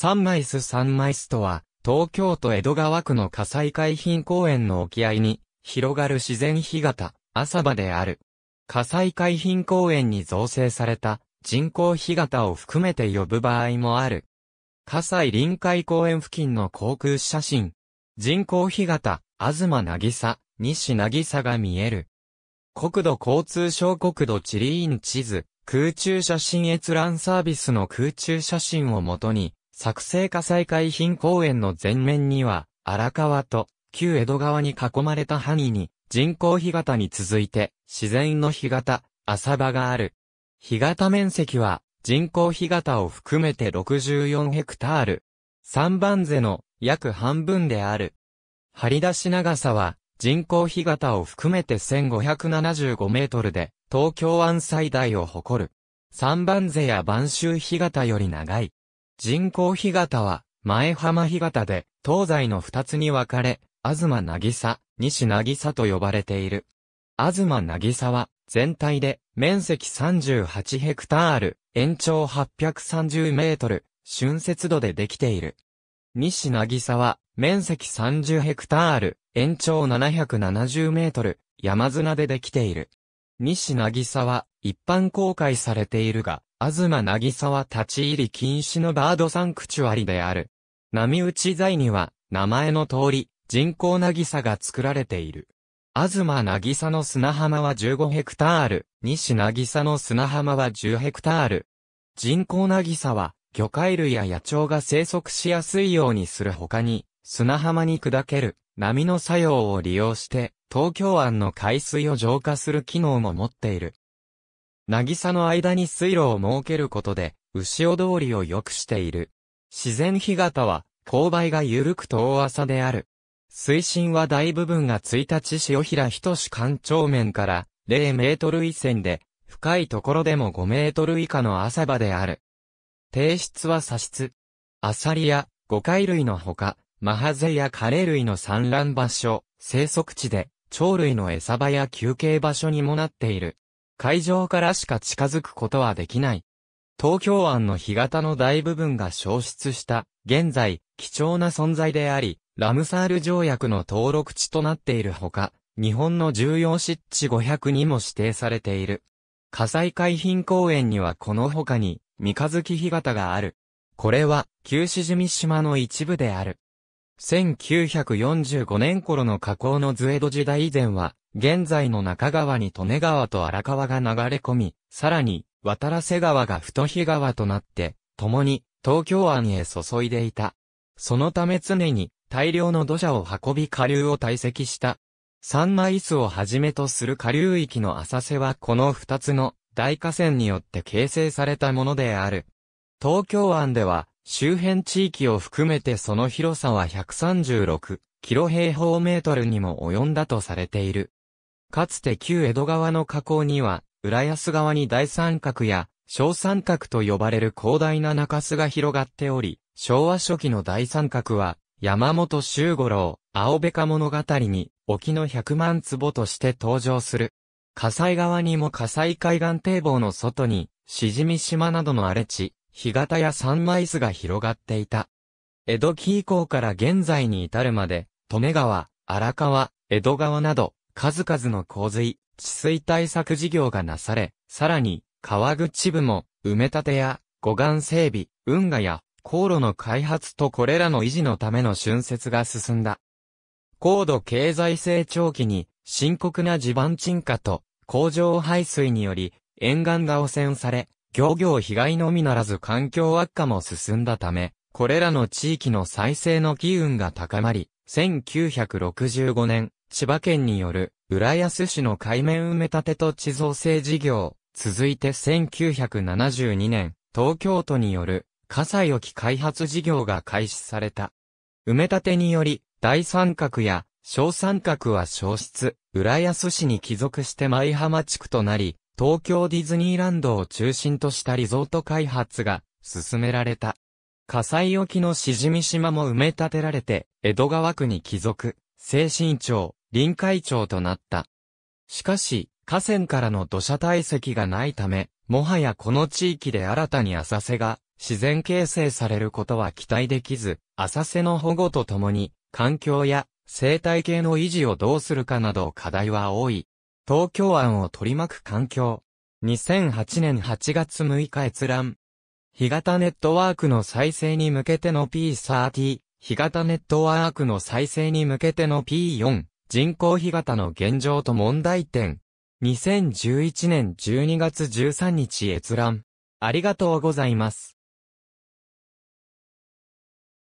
三枚ン三枚スとは、東京都江戸川区の火災海浜公園の沖合に、広がる自然干潟、浅場である。火災海浜公園に造成された、人工干潟を含めて呼ぶ場合もある。火災臨海公園付近の航空写真。人工干潟、東なぎさ、西なぎさが見える。国土交通省国土地理院地図、空中写真閲覧サービスの空中写真をもとに、作成火災海浜公園の前面には、荒川と旧江戸川に囲まれた範囲に、人工干潟に続いて、自然の干潟、浅場がある。干潟面積は、人工干潟を含めて64ヘクタール。三番瀬の約半分である。張り出し長さは、人工干潟を含めて1575メートルで、東京湾最大を誇る。三番瀬や晩秋干潟より長い。人工干潟は、前浜干潟で、東西の二つに分かれ、東なぎさ、西なぎさと呼ばれている。東なぎさは、全体で、面積38ヘクタール、延長830メートル、春節度でできている。西なぎさは、面積30ヘクタール、延長770メートル、山砂でできている。西なぎさは、一般公開されているが、マなぎさは立ち入り禁止のバードサンクチュアリである。波打ち材には、名前の通り、人工なぎさが作られている。マなぎさの砂浜は15ヘクタール、西なぎさの砂浜は10ヘクタール。人工なぎさは、魚介類や野鳥が生息しやすいようにする他に、砂浜に砕ける波の作用を利用して、東京湾の海水を浄化する機能も持っている。渚の間に水路を設けることで、潮通りを良くしている。自然干潟は、勾配が緩く遠浅である。水深は大部分が1日潮平等し干潮面から0メートル以線で、深いところでも5メートル以下の浅場である。提出は砂質。アサリや魚介類のほか、マハゼやカレ類の産卵場所、生息地で、鳥類の餌場や休憩場所にもなっている。海上からしか近づくことはできない。東京湾の干潟の大部分が消失した、現在、貴重な存在であり、ラムサール条約の登録地となっているほか、日本の重要湿地500にも指定されている。火災海浜公園にはこの他に、三日月干潟がある。これは、旧志住島の一部である。1945年頃の河口のズエド時代以前は、現在の中川に利根川と荒川が流れ込み、さらに、渡瀬川が太日川となって、共に、東京湾へ注いでいた。そのため常に、大量の土砂を運び下流を堆積した。三枚巣をはじめとする下流域の浅瀬はこの二つの大河川によって形成されたものである。東京湾では、周辺地域を含めてその広さは136キロ平方メートルにも及んだとされている。かつて旧江戸川の河口には、浦安川に大三角や小三角と呼ばれる広大な中州が広がっており、昭和初期の大三角は、山本周五郎、青べか物語に、沖の百万坪として登場する。火災側にも火災海岸堤防の外に、しじみ島などの荒れ地、干潟や三枚巣が広がっていた。江戸期以降から現在に至るまで、利根川、荒川、江戸川など、数々の洪水、治水対策事業がなされ、さらに、川口部も、埋め立てや、護岸整備、運河や、航路の開発とこれらの維持のための浚渫が進んだ。高度経済成長期に、深刻な地盤沈下と、工場排水により、沿岸が汚染され、漁業被害のみならず環境悪化も進んだため、これらの地域の再生の機運が高まり、1965年、千葉県による浦安市の海面埋め立てと地造成事業、続いて1972年、東京都による葛置沖開発事業が開始された。埋め立てにより、大三角や小三角は消失、浦安市に帰属して舞浜地区となり、東京ディズニーランドを中心としたリゾート開発が進められた。火災沖のしじみ島も埋め立てられて、江戸川区に帰属、精神庁、臨海庁となった。しかし、河川からの土砂堆積がないため、もはやこの地域で新たに浅瀬が自然形成されることは期待できず、浅瀬の保護とともに、環境や生態系の維持をどうするかなど課題は多い。東京湾を取り巻く環境。2008年8月6日閲覧。日型ネットワークの再生に向けての P30、日型ネットワークの再生に向けての P4、人工日型の現状と問題点。2011年12月13日閲覧。ありがとうございます。